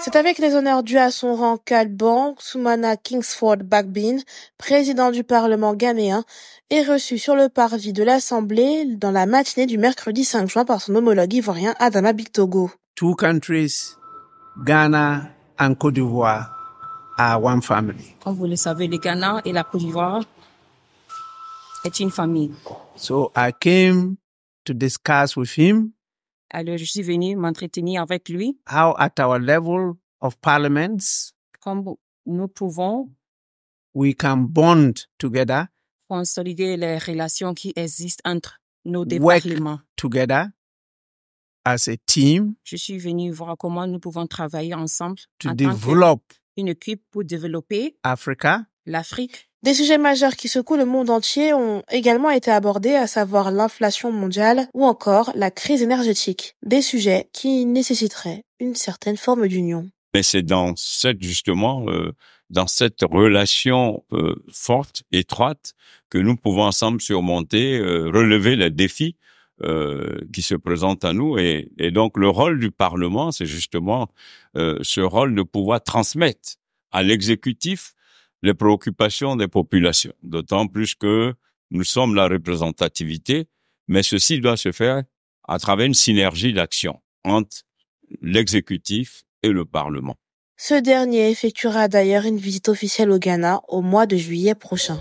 C'est avec les honneurs dus à son rang qu'Alban Soumana Kingsford Bagbin, président du Parlement ghanéen, est reçu sur le parvis de l'Assemblée dans la matinée du mercredi 5 juin par son homologue ivoirien Adama Bictogo. Two countries, Ghana and Côte d'Ivoire, à One Family. Comme vous le savez, le Ghana et la Côte d'Ivoire est une famille. So I came to discuss with him. Alors, je suis venu m'entretenir avec lui. How at our level of parliaments. Comme nous pouvons. We can bond together. Consolider les relations qui existent entre nos deux work parlements. together as a team. Je suis venu voir comment nous pouvons travailler ensemble. To en développer une équipe pour développer Africa, l'Afrique. Des sujets majeurs qui secouent le monde entier ont également été abordés, à savoir l'inflation mondiale ou encore la crise énergétique. Des sujets qui nécessiteraient une certaine forme d'union. Mais c'est dans cette justement, euh, dans cette relation euh, forte, étroite, que nous pouvons ensemble surmonter, euh, relever les défis euh, qui se présente à nous. Et, donc le rôle du Parlement, c'est justement euh, ce rôle de pouvoir transmettre à l'exécutif les préoccupations des populations, d'autant plus que nous sommes la représentativité, mais ceci doit se faire à travers une synergie d'action entre l'exécutif et le Parlement. Ce dernier effectuera d'ailleurs une visite officielle au Ghana au mois de juillet prochain.